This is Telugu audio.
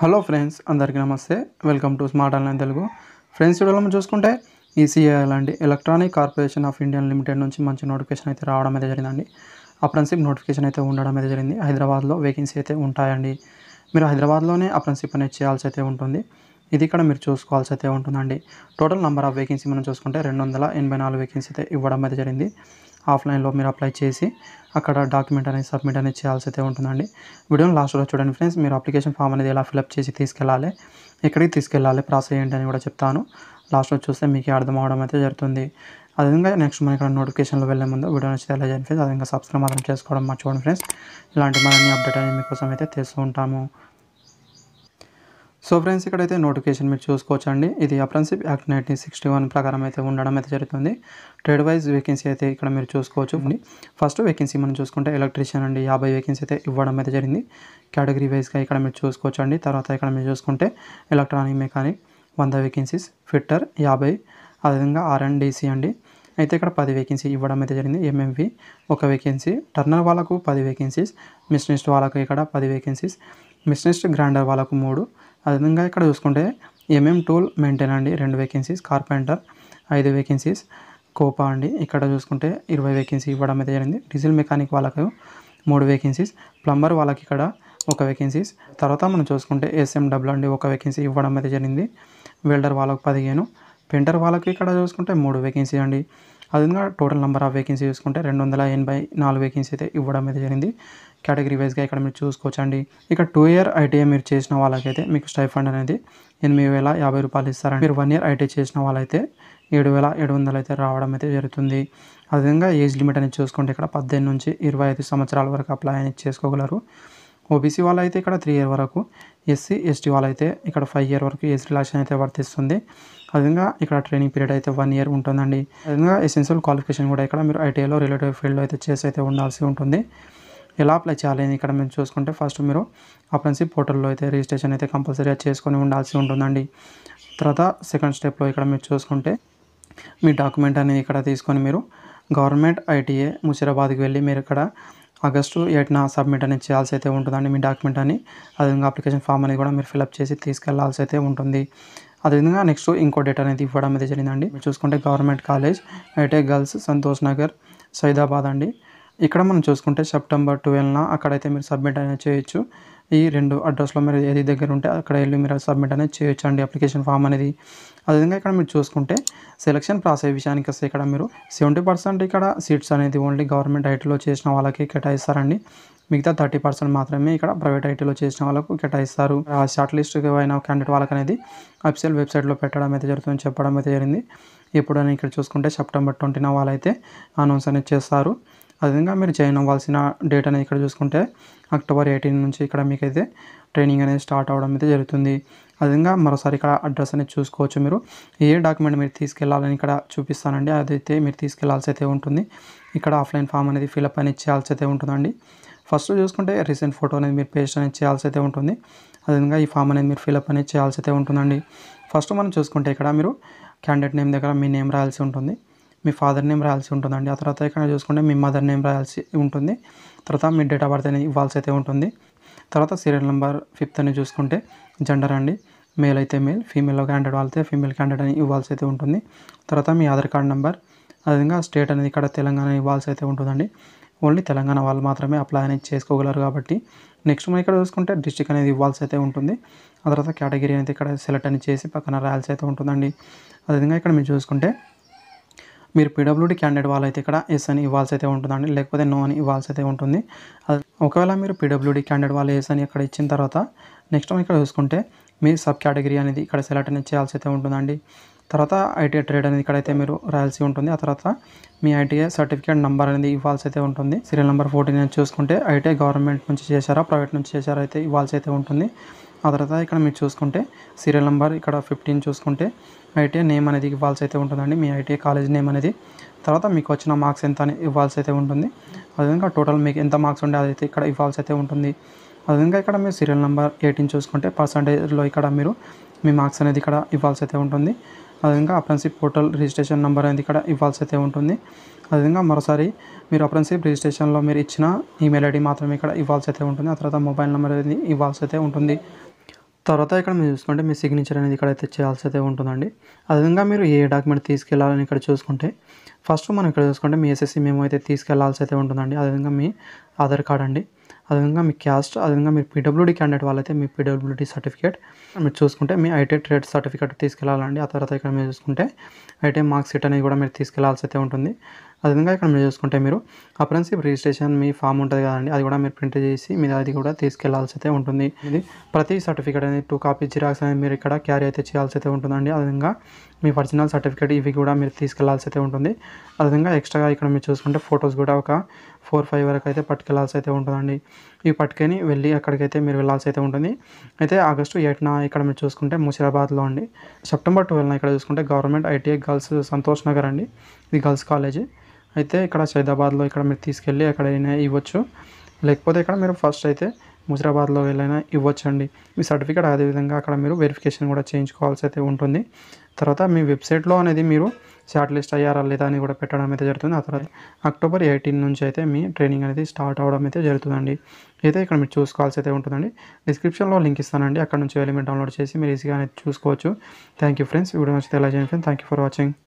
హలో ఫ్రెండ్స్ అందరికీ నమస్తే welcome to smart online Telugu friends చూడాలి మనం చూసుకుంటే ఈసీఐ లాంటి electronic corporation of Indian limited నుంచి మంచి నోటిఫికేషన్ అయితే రావడం అయితే జరిగిందండి అప్రెన్సిప్ నోటిఫికేషన్ అయితే ఉండడం అయితే జరిగింది హైదరాబాద్లో వేకెన్సీ అయితే ఉంటాయండి మీరు హైదరాబాద్లోనే అప్రెన్సిప్ అనేది చేయాల్సి అయితే ఉంటుంది ఇది ఇక్కడ మీరు చూసుకోవాల్సి అయితే ఉంటుందండి టోటల్ నెంబర్ ఆఫ్ వేకెన్సీ మనం చూసుకుంటే రెండు వందల ఎనభై నాలుగు వేకెన్సీ అయితే ఇవ్వడం అయితే జరిగింది ఆఫ్లైన్లో మీరు అప్లై చేసి అక్కడ డాక్యుమెంట్ అనేది సబ్మిట్ అనేది చేయాల్సి అయితే ఉంటుందండి వీడియోని లాస్ట్లో చూడండి ఫ్రెండ్స్ మీరు అప్లికేషన్ ఫామ్ అనేది ఎలా ఫిలప్ చేసి తీసుకెళ్ళాలి ఎక్కడికి తీసుకెళ్ళాలి ప్రాసెస్ ఏంటని కూడా చెప్తాను లాస్ట్లో చూస్తే మీకు అర్థం అవడం అయితే జరుగుతుంది అదేవిధంగా నెక్స్ట్ మనం ఇక్కడ నోటిఫికేషన్లో వెళ్ళే ముందు వీడియో నచ్చితే ఎలా చేయండి ఫ్రెండ్స్ అదేవిధంగా సబ్స్క్రైబ్ మాత్రం చేసుకోవడం మర్చిపోండి ఫ్రెండ్స్ ఇలాంటి మరిన్ని అప్డేట్ అనేది మీకోసం అయితే తెస్తూ ఉంటాము సో ఫ్రెండ్స్ ఇక్కడైతే నోటిఫికేషన్ మీరు చూసుకోవచ్చండి ఇది apprenticeship act nineteen sixty one ప్రకారం అయితే ఉండడం అయితే జరుగుతుంది ట్రేడ్ వైజ్ వేకెన్సీ అయితే ఇక్కడ మీరు చూసుకోవచ్చు ఫస్ట్ వేకెన్సీ మనం చూసుకుంటే ఎలక్ట్రీషియన్ అండి యాభై వేకెన్సీ అయితే ఇవ్వడం అయితే జరిగింది కేటగిరీ వైజ్గా ఇక్కడ మీరు చూసుకోవచ్చండి తర్వాత ఇక్కడ మీరు చూసుకుంటే ఎలక్ట్రానిక్ మెకానిక్ వంద వేకెన్సీస్ ఫిట్టర్ యాభై అదేవిధంగా డీసీ అండి అయితే ఇక్కడ పది వేకెన్సీ ఇవ్వడం అయితే జరిగింది ఎంఎంవి ఒక వేకెన్సీ టర్నర్ వాళ్ళకు పది వేకెన్సీస్ మిషనిస్ట్ వాళ్ళకు ఇక్కడ పది వేకెన్సీస్ మిషనిస్ట్ గ్రైండర్ వాళ్ళకు మూడు అదేవిధంగా ఇక్కడ చూసుకుంటే ఎంఎం టూల్ మెయింటైన్ అండి రెండు వేకెన్సీస్ కార్పెంటర్ ఐదు వేకెన్సీస్ కోపా అండి ఇక్కడ చూసుకుంటే ఇరవై వేకెన్సీ ఇవ్వడం అయితే జరిగింది డీజిల్ మెకానిక్ వాళ్ళకు మూడు వేకెన్సీస్ ప్లంబర్ వాళ్ళకి ఇక్కడ ఒక వేకెన్సీస్ తర్వాత మనం చూసుకుంటే ఎస్ఎండబ్ల్యూ అండి ఒక వేకెన్సీ ఇవ్వడం అయితే జరిగింది వెల్డర్ వాళ్ళకు పదిహేను పెయింటర్ వాళ్ళకి ఇక్కడ చూసుకుంటే మూడు వేకెన్సీ అండి అది టోటల్ నెంబర్ ఆఫ్ వేకెన్సీ చూసుకుంటే రెండు వందల ఎనభై నాలుగు వేకెన్సీ అయితే ఇవ్వడం అయితే జరిగింది కేటగిరీ వైజ్గా ఇక్కడ మీరు చూసుకోవచ్చండి ఇక టూ ఇయర్ ఐటీఐ మీరు చేసిన వాళ్ళకైతే మీకు స్టైఫండ్ అనేది ఎనిమిది వేల యాభై రూపాయలు ఇస్తారండి మీరు వన్ ఇయర్ ఐటీఐ చేసిన వాళ్ళైతే ఏడు వేల ఏడు వందలు అయితే రావడం అయితే జరుగుతుంది అదేవిధంగా ఏజ్ లిమిట్ అనేది చూసుకుంటే ఇక్కడ పద్దెనిమిది నుంచి ఇరవై ఐదు సంవత్సరాల వరకు అప్లై అనేది చేసుకోగలరు ఓబీసీ వాళ్ళు అయితే ఇక్కడ త్రీ ఇయర్ వరకు ఎస్సీ ఎస్టీ వాళ్ళు అయితే ఇక్కడ ఫైవ్ ఇయర్ వరకు ఏజ్ రిలాక్సేషన్ అయితే వర్తిస్తుంది అదేవిధంగా ఇక్కడ ట్రైనింగ్ పీరియడ్ అయితే వన్ ఇయర్ ఉంటుందండి అదేవిధంగా ఎసెన్షియల్ క్వాలిఫికేషన్ కూడా ఇక్కడ మీరు ఐటీఐలో రిలేటివ్ ఫీల్డ్లో అయితే చేసి అయితే ఉండాల్సి ఉంటుంది ఎలా అప్లై చేయాలి ఇక్కడ మేము చూసుకుంటే ఫస్ట్ మీరు అప్రెన్సిప్ పోర్టల్లో అయితే రిజిస్ట్రేషన్ అయితే కంపల్సరీగా చేసుకొని ఉండాల్సి ఉంటుందండి తర్వాత సెకండ్ స్టెప్లో ఇక్కడ మీరు చూసుకుంటే మీ డాక్యుమెంట్ అనేది ఇక్కడ తీసుకొని మీరు గవర్నమెంట్ ఐటీఏ ముషిరాబాద్కి వెళ్ళి మీరు ఇక్కడ ఆగస్టు ఎయిట్న సబ్మిట్ అనేది చేయాల్సి అయితే ఉంటుందండి మీ డాక్యుమెంట్ అని అదేవిధంగా అప్లికేషన్ ఫామ్ అనేది కూడా మీరు ఫిలప్ చేసి తీసుకెళ్లాల్సి అయితే ఉంటుంది అదేవిధంగా నెక్స్ట్ ఇంకో డేట్ అనేది ఇవ్వడం అయితే జరిగిందండి చూసుకుంటే గవర్నమెంట్ కాలేజ్ అయితే గర్ల్స్ సంతోష్ నగర్ సైదాబాద్ అండి ఇక్కడ మనం చూసుకుంటే సెప్టెంబర్ ట్వెల్వ్న అక్కడైతే మీరు సబ్మిట్ అనేది చేయొచ్చు ఈ రెండు అడ్రస్లో మీరు ఏది దగ్గర ఉంటే అక్కడ వెళ్ళి మీరు సబ్మిట్ అనేది చేయొచ్చండి అప్లికేషన్ ఫామ్ అనేది అదేవిధంగా ఇక్కడ మీరు చూసుకుంటే సెలక్షన్ ప్రాసెస్ విషయానికి వస్తే ఇక్కడ మీరు సెవెంటీ పర్సెంట్ ఇక్కడ సీట్స్ అనేది ఓన్లీ గవర్నమెంట్ ఐటీలో చేసిన వాళ్ళకి కేటాయిస్తారండి మిగతా థర్టీ పర్సెంట్ మాత్రమే ఇక్కడ ప్రైవేట్ ఐటీలో చేసిన వాళ్ళకు కేటాయిస్తారు ఆ షార్ట్ లిస్ట్ అయిన క్యాండిడేట్ వాళ్ళకి అనేది అఫీషియల్ వెబ్సైట్లో పెట్టడం అయితే జరుగుతుంది చెప్పడం అయితే జరిగింది ఎప్పుడైనా ఇక్కడ చూసుకుంటే సెప్టెంబర్ ట్వంటీన వాళ్ళైతే అనౌన్స్ అనేది చేస్తారు అదేవిధంగా మీరు జాయిన్ అవ్వాల్సిన డేట్ అనేది ఇక్కడ చూసుకుంటే అక్టోబర్ ఎయిటీన్ నుంచి ఇక్కడ మీకైతే ట్రైనింగ్ అనేది స్టార్ట్ అవ్వడం అయితే జరుగుతుంది అదేవిధంగా మరోసారి ఇక్కడ అడ్రస్ అనేది చూసుకోవచ్చు మీరు ఏ డాక్యుమెంట్ మీరు తీసుకెళ్లాలని ఇక్కడ చూపిస్తానండి అదైతే మీరు తీసుకెళ్లాల్సి అయితే ఉంటుంది ఇక్కడ ఆఫ్లైన్ ఫామ్ అనేది ఫిలప్ అనేది చేయాల్సి అయితే ఉంటుందండి ఫస్ట్ చూసుకుంటే రీసెంట్ ఫోటో అనేది మీరు పేస్ట్ అనేది చేయాల్సి అయితే ఉంటుంది అదేవిధంగా ఈ ఫామ్ అనేది మీరు ఫిలప్ అనేది చేయాల్సి అయితే ఉంటుందండి ఫస్ట్ మనం చూసుకుంటే ఇక్కడ మీరు క్యాండిడేట్ నేమ్ దగ్గర మీ నేమ్ రాయాల్సి ఉంటుంది మీ ఫాదర్ నేమ్ రాయాల్సి ఉంటుందండి ఆ తర్వాత ఇక్కడ చూసుకుంటే మీ మదర్ నేమ్ రాయాల్సి ఉంటుంది తర్వాత మీ డేట్ ఆఫ్ బర్త్ అనేది ఇవ్వాల్సి అయితే ఉంటుంది తర్వాత సీరియల్ నెంబర్ ఫిఫ్త్ అని చూసుకుంటే జెండర్ అండి మేల్ అయితే మేల్ ఫీమేల్ క్యాండిడేట్ వాళ్ళతే ఫీమేల్ క్యాండిడేట్ అని ఇవ్వాల్సి అయితే ఉంటుంది తర్వాత మీ ఆధార్ కార్డ్ నెంబర్ అదేవిధంగా స్టేట్ అనేది ఇక్కడ తెలంగాణ ఇవ్వాల్సి అయితే ఉంటుందండి ఓన్లీ తెలంగాణ వాళ్ళు మాత్రమే అప్లై అనేది చేసుకోగలరు కాబట్టి నెక్స్ట్ మనం ఇక్కడ చూసుకుంటే డిస్టిక్ అనేది ఇవ్వాల్సి అయితే ఉంటుంది ఆ తర్వాత కేటగిరీ అనేది ఇక్కడ సెలెక్ట్ అని చేసి పక్కన రాయాల్సి అయితే ఉంటుందండి అదేవిధంగా ఇక్కడ మీరు చూసుకుంటే మీరు పీడబ్ల్యూడీ క్యాండిడేట్ వాళ్ళైతే ఇక్కడ ఎస్ అని ఇవ్వాల్సి అయితే ఉంటుందండి లేకపోతే నో అని ఇవ్వాల్సి అయితే ఉంటుంది ఒకవేళ మీరు పీడబ్ల్యూడీ క్యాండిడేట్ వాళ్ళు ఎస్ అని ఇక్కడ ఇచ్చిన తర్వాత నెక్స్ట్ మనం ఇక్కడ చూసుకుంటే మీ సబ్ కేటగిరీ అనేది ఇక్కడ సెలెక్ట్ అనేది చేయాల్సి అయితే ఉంటుందండి తర్వాత ఐటీఐ ట్రేడ్ అనేది ఇక్కడైతే మీరు రాయాల్సి ఉంటుంది ఆ తర్వాత మీ ఐటీఐ సర్టిఫికేట్ నెంబర్ అనేది ఇవ్వాల్సి అయితే ఉంటుంది సీరియల్ నెంబర్ ఫోర్టీన్ చూసుకుంటే ఐటీఐ గవర్నమెంట్ నుంచి చేశారా ప్రైవేట్ నుంచి చేశారా అయితే ఇవ్వాల్సి అయితే ఉంటుంది ఆ తర్వాత ఇక్కడ మీరు చూసుకుంటే సీరియల్ నెంబర్ ఇక్కడ ఫిఫ్టీన్ చూసుకుంటే ఐటీఐ నేమ్ అనేది ఇవ్వాల్సి అయితే ఉంటుందండి మీ ఐటీఐ కాలేజ్ నేమ్ అనేది తర్వాత మీకు వచ్చిన మార్క్స్ ఎంత అని ఇవ్వాల్సి అయితే ఉంటుంది అదేవిధంగా టోటల్ మీకు ఎంత మార్క్స్ ఉండే అది ఇక్కడ ఇవ్వాల్సి అయితే ఉంటుంది అదేవిధంగా ఇక్కడ మీరు సీరియల్ నెంబర్ ఎయిటీన్ చూసుకుంటే పర్సంటేజ్లో ఇక్కడ మీరు మీ మార్క్స్ అనేది ఇక్కడ ఇవ్వాల్సి అయితే ఉంటుంది అదేవిధంగా అప్రెన్సిప్ పోర్టల్ రిజిస్ట్రేషన్ నెంబర్ అనేది ఇక్కడ ఇవ్వాల్సి అయితే ఉంటుంది అదేవిధంగా మరోసారి మీరు అప్రెన్సిప్ రిజిస్ట్రేషన్లో మీరు ఇచ్చిన ఈమెయిల్ ఐడి మాత్రమే ఇక్కడ ఇవ్వాల్సి అయితే ఉంటుంది ఆ తర్వాత మొబైల్ నెంబర్ అనేది ఇవ్వాల్సి అయితే ఉంటుంది తర్వాత ఇక్కడ మీరు చూసుకుంటే మీ సిగ్నేచర్ అనేది ఇక్కడ అయితే చేయాల్సి అయితే ఉంటుందండి అదేవిధంగా మీరు ఏ డాక్యుమెంట్ తీసుకెళ్లాలని ఇక్కడ చూసుకుంటే ఫస్ట్ మనం ఇక్కడ చూసుకుంటే మీ ఎస్ఎస్సీ మేము అయితే తీసుకెళ్లాల్సి అయితే ఉంటుందండి అదేవిధంగా మీ ఆధార్ కార్డ్ అండి అదేవిధంగా మీ క్యాస్ట్ అదేవిధంగా మీరు పీడబ్ల్యూడీ క్యాండిడేట్ వాళ్ళైతే మీ పీడబ్ల్యూడీ సర్టిఫికేట్ మీరు చూసుకుంటే మీ ఐటీ ట్రేడ్ సర్టిఫికేట్ తీసుకెళ్ళాలండి ఆ తర్వాత ఇక్కడ మీరు చూసుకుంటే ఐటీ మార్క్స్ షీట్ అనేది కూడా మీరు తీసుకెళ్లాల్సి అయితే ఉంటుంది అదేవిధంగా ఇక్కడ మీరు చూసుకుంటే మీరు అప్రెన్షిప్ రిజిస్ట్రేషన్ మీ ఫామ్ ఉంటుంది కదండి అది కూడా మీరు ప్రింట్ చేసి మీద అది కూడా తీసుకెళ్లాల్సి అయితే ఉంటుంది ఇది ప్రతి సర్టిఫికేట్ అనేది టూ కాపీ జిరాక్స్ అనేది మీరు ఇక్కడ క్యారీ అయితే చేయాల్సి అయితే ఉంటుందండి అదేవిధంగా మీ ఒరిజినల్ సర్టిఫికేట్ ఇవి కూడా మీరు తీసుకెళ్లాల్సి అయితే ఉంటుంది అదేవిధంగా ఎక్స్ట్రాగా ఇక్కడ మీరు చూసుకుంటే ఫొటోస్ కూడా ఒక ఫోర్ ఫైవ్ వరకు అయితే పట్టుకెళ్లాల్సి అయితే ఉంటుందండి ఇవి పట్టుకొని వెళ్ళి అక్కడికైతే మీరు వెళ్ళాల్సి అయితే ఉంటుంది అయితే ఆగస్టు ఎయిట్న ఇక్కడ మీరు చూసుకుంటే ముషిరాబాద్లో అండి సెప్టెంబర్ ట్వెల్వ్న ఇక్కడ చూసుకుంటే government ITI girls Santosh Nagar అండి ఇది గర్ల్స్ కాలేజీ అయితే ఇక్కడ సైదాబాద్లో ఇక్కడ మీరు తీసుకెళ్ళి ఎక్కడైనా ఇవ్వచ్చు లేకపోతే ఇక్కడ మీరు ఫస్ట్ అయితే ముజరాబాద్లో వెళ్ళైనా ఇవ్వచ్చండి మీ సర్టిఫికేట్ అదేవిధంగా అక్కడ మీరు వెరిఫికేషన్ కూడా చేయించుకోవాల్సి అయితే ఉంటుంది తర్వాత మీ వెబ్సైట్లో అనేది మీరు షార్ట్ లిస్ట్ అయ్యారా లేదా అని కూడా పెట్టడం అయితే జరుగుతుంది ఆ తర్వాత అక్టోబర్ ఎయిటీన్ నుంచి అయితే మీ ట్రైనింగ్ అనేది స్టార్ట్ అవడం అయితే జరుగుతుందండి అయితే ఇక్కడ మీరు చూసుకోవాల్సి అయితే ఉంటుందండి డిస్క్రిప్షన్లో లింక్ ఇస్తానండి అక్కడ నుంచి వెళ్ళి మీరు డౌన్లోడ్ చేసి మీరు ఈజీగా అనేది చూసుకోవచ్చు థ్యాంక్ యూ ఫ్రెండ్స్ వీడియో నచ్చితే ఎలా చేయండి friends thank you for watching